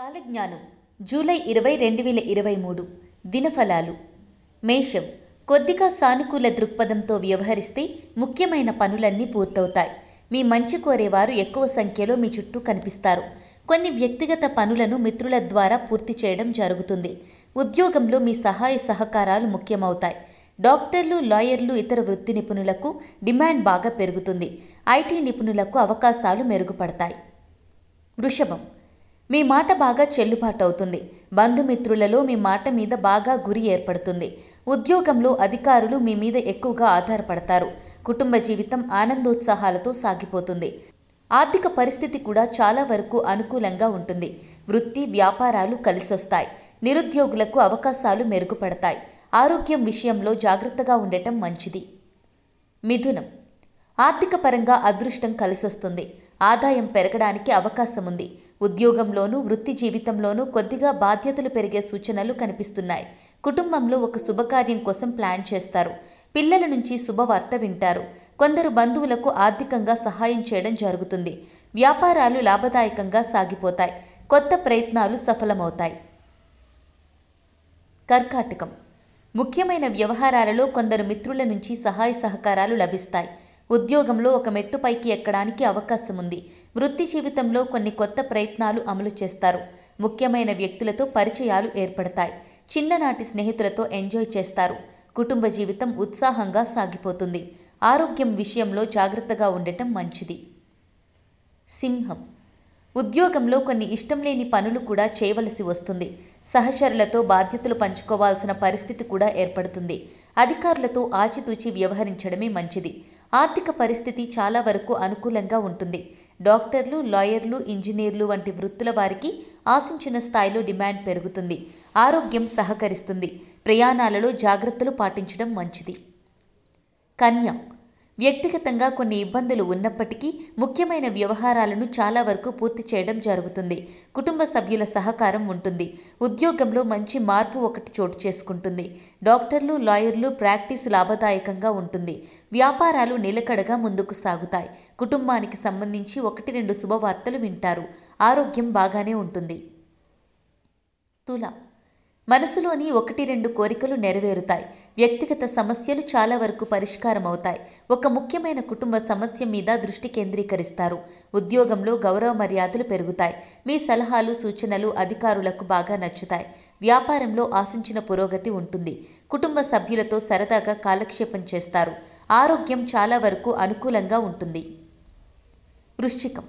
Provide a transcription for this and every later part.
కాలజ్ఞానం జూలై ఇరవై రెండు వేల ఇరవై మూడు దినఫలాలు మేషం కొద్దిగా సానుకూల దృక్పథంతో వ్యవహరిస్తే ముఖ్యమైన పనులన్నీ పూర్తవుతాయి మీ మంచి కోరేవారు ఎక్కువ సంఖ్యలో మీ చుట్టూ కనిపిస్తారు కొన్ని వ్యక్తిగత పనులను మిత్రుల ద్వారా పూర్తి చేయడం జరుగుతుంది ఉద్యోగంలో మీ సహాయ సహకారాలు ముఖ్యమవుతాయి డాక్టర్లు లాయర్లు ఇతర వృత్తి నిపుణులకు డిమాండ్ బాగా పెరుగుతుంది ఐటీ నిపుణులకు అవకాశాలు మెరుగుపడతాయి వృషభం మీ మాట బాగా చెల్లుబాటు అవుతుంది బంధుమిత్రులలో మీ మాట మీద బాగా గురి ఏర్పడుతుంది ఉద్యోగంలో అధికారులు మీ మీద ఎక్కువగా ఆధారపడతారు కుటుంబ జీవితం ఆనందోత్సాహాలతో సాగిపోతుంది ఆర్థిక పరిస్థితి కూడా చాలా వరకు అనుకూలంగా ఉంటుంది వృత్తి వ్యాపారాలు కలిసొస్తాయి నిరుద్యోగులకు అవకాశాలు మెరుగుపడతాయి ఆరోగ్యం విషయంలో జాగ్రత్తగా ఉండటం మంచిది మిథునం ఆర్థిక పరంగా అదృష్టం కలిసొస్తుంది ఆదాయం పెరగడానికి అవకాశం ఉంది ఉద్యోగంలోనూ వృత్తి జీవితంలోనూ కొద్దిగా బాధ్యతలు పెరిగే సూచనలు కనిపిస్తున్నాయి కుటుంబంలో ఒక శుభకార్యం కోసం ప్లాన్ చేస్తారు పిల్లల నుంచి శుభవార్త వింటారు కొందరు బంధువులకు ఆర్థికంగా సహాయం చేయడం జరుగుతుంది వ్యాపారాలు లాభదాయకంగా సాగిపోతాయి కొత్త ప్రయత్నాలు సఫలమవుతాయి కర్కాటకం ముఖ్యమైన వ్యవహారాలలో కొందరు మిత్రుల నుంచి సహాయ సహకారాలు లభిస్తాయి ఉద్యోగంలో ఒక మెట్టుపైకి ఎక్కడానికి అవకాశం ఉంది వృత్తి జీవితంలో కొన్ని కొత్త ప్రయత్నాలు అమలు చేస్తారు ముఖ్యమైన వ్యక్తులతో పరిచయాలు ఏర్పడతాయి చిన్ననాటి స్నేహితులతో ఎంజాయ్ చేస్తారు కుటుంబ జీవితం ఉత్సాహంగా సాగిపోతుంది ఆరోగ్యం విషయంలో జాగ్రత్తగా ఉండటం మంచిది సింహం ఉద్యోగంలో కొన్ని ఇష్టం లేని పనులు కూడా చేయవలసి వస్తుంది సహచరులతో బాధ్యతలు పంచుకోవాల్సిన పరిస్థితి కూడా ఏర్పడుతుంది అధికారులతో ఆచితూచి వ్యవహరించడమే మంచిది ఆర్థిక పరిస్థితి చాలా వరకు అనుకూలంగా ఉంటుంది డాక్టర్లు లాయర్లు ఇంజనీర్లు వంటి వృత్తుల వారికి ఆశించిన స్థాయిలో డిమాండ్ పెరుగుతుంది ఆరోగ్యం సహకరిస్తుంది ప్రయాణాలలో జాగ్రత్తలు పాటించడం మంచిది కన్య వ్యక్తిగతంగా కొన్ని ఇబ్బందులు ఉన్నప్పటికీ ముఖ్యమైన వ్యవహారాలను చాలా వరకు పూర్తి చేయడం జరుగుతుంది కుటుంబ సభ్యుల సహకారం ఉంటుంది ఉద్యోగంలో మంచి మార్పు ఒకటి చోటు చేసుకుంటుంది డాక్టర్లు లాయర్లు ప్రాక్టీస్ లాభదాయకంగా ఉంటుంది వ్యాపారాలు నిలకడగా ముందుకు సాగుతాయి కుటుంబానికి సంబంధించి ఒకటి రెండు శుభవార్తలు వింటారు ఆరోగ్యం బాగానే ఉంటుంది తులా మనసులోని ఒకటి రెండు కోరికలు నెరవేరుతాయి వ్యక్తిగత సమస్యలు చాలా వరకు పరిష్కారం అవుతాయి ఒక ముఖ్యమైన కుటుంబ సమస్య మీద దృష్టి కేంద్రీకరిస్తారు ఉద్యోగంలో గౌరవ మర్యాదలు పెరుగుతాయి మీ సలహాలు సూచనలు అధికారులకు బాగా నచ్చుతాయి వ్యాపారంలో ఆశించిన పురోగతి ఉంటుంది కుటుంబ సభ్యులతో సరదాగా కాలక్షేపం చేస్తారు ఆరోగ్యం చాలా వరకు అనుకూలంగా ఉంటుంది వృశ్చికం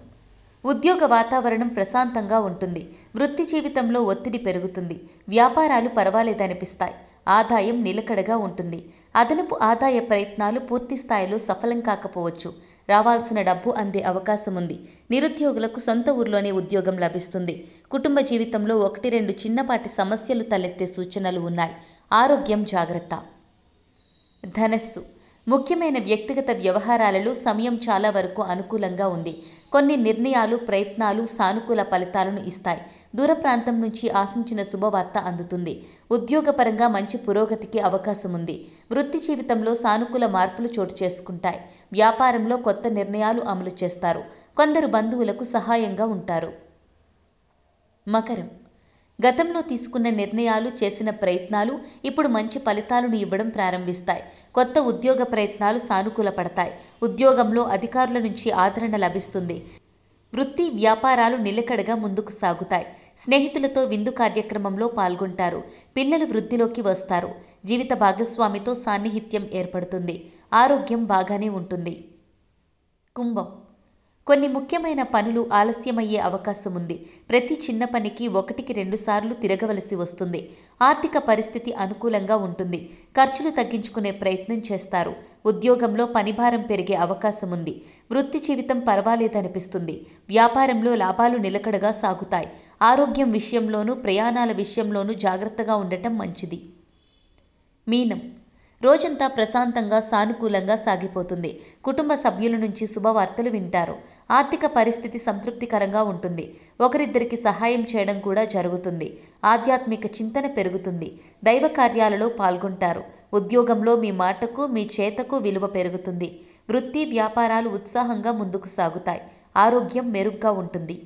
ఉద్యోగ వాతావరణం ప్రశాంతంగా ఉంటుంది వృత్తి జీవితంలో ఒత్తిడి పెరుగుతుంది వ్యాపారాలు పర్వాలేదనిపిస్తాయి ఆదాయం నిలకడగా ఉంటుంది అదనపు ఆదాయ ప్రయత్నాలు పూర్తి స్థాయిలో సఫలం కాకపోవచ్చు రావాల్సిన డబ్బు అందే అవకాశం ఉంది నిరుద్యోగులకు సొంత ఊర్లోనే ఉద్యోగం లభిస్తుంది కుటుంబ జీవితంలో ఒకటి రెండు చిన్నపాటి సమస్యలు తలెత్తే సూచనలు ఉన్నాయి ఆరోగ్యం జాగ్రత్త ధనస్సు ముఖ్యమైన వ్యక్తిగత వ్యవహారాలలో సమయం చాలా వరకు అనుకూలంగా ఉంది కొన్ని నిర్ణయాలు ప్రయత్నాలు సానుకూల ఫలితాలను ఇస్తాయి దూర ప్రాంతం నుంచి ఆశించిన శుభవార్త అందుతుంది ఉద్యోగపరంగా మంచి పురోగతికి అవకాశం ఉంది వృత్తి జీవితంలో సానుకూల మార్పులు చోటు చేసుకుంటాయి వ్యాపారంలో కొత్త నిర్ణయాలు అమలు చేస్తారు కొందరు బంధువులకు సహాయంగా ఉంటారు మకరం గతంలో తీసుకున్న నిర్ణయాలు చేసిన ప్రయత్నాలు ఇప్పుడు మంచి ఫలితాలను ఇవ్వడం ప్రారంభిస్తాయి కొత్త ఉద్యోగ ప్రయత్నాలు సానుకూల పడతాయి ఉద్యోగంలో అధికారుల నుంచి ఆదరణ లభిస్తుంది వృత్తి వ్యాపారాలు నిలకడగా ముందుకు సాగుతాయి స్నేహితులతో విందు కార్యక్రమంలో పాల్గొంటారు పిల్లలు వృద్ధిలోకి వస్తారు జీవిత భాగస్వామితో సాన్నిహిత్యం ఏర్పడుతుంది ఆరోగ్యం బాగానే ఉంటుంది కుంభం కొన్ని ముఖ్యమైన పనులు ఆలస్యమయ్యే అవకాశం ఉంది ప్రతి చిన్న పనికి ఒకటికి రెండుసార్లు తిరగవలసి వస్తుంది ఆర్థిక పరిస్థితి అనుకూలంగా ఉంటుంది ఖర్చులు తగ్గించుకునే ప్రయత్నం చేస్తారు ఉద్యోగంలో పనిభారం పెరిగే అవకాశం ఉంది వృత్తి జీవితం పర్వాలేదనిపిస్తుంది వ్యాపారంలో లాభాలు నిలకడగా సాగుతాయి ఆరోగ్యం విషయంలోనూ ప్రయాణాల విషయంలోనూ జాగ్రత్తగా ఉండటం మంచిది మీనం రోజంతా ప్రశాంతంగా సానుకూలంగా సాగిపోతుంది కుటుంబ సభ్యుల నుంచి శుభవార్తలు వింటారు ఆర్థిక పరిస్థితి సంతృప్తికరంగా ఉంటుంది ఒకరిద్దరికి సహాయం చేయడం కూడా జరుగుతుంది ఆధ్యాత్మిక చింతన పెరుగుతుంది దైవ కార్యాలలో పాల్గొంటారు ఉద్యోగంలో మీ మాటకు మీ చేతకు విలువ పెరుగుతుంది వృత్తి వ్యాపారాలు ఉత్సాహంగా ముందుకు సాగుతాయి ఆరోగ్యం మెరుగ్గా ఉంటుంది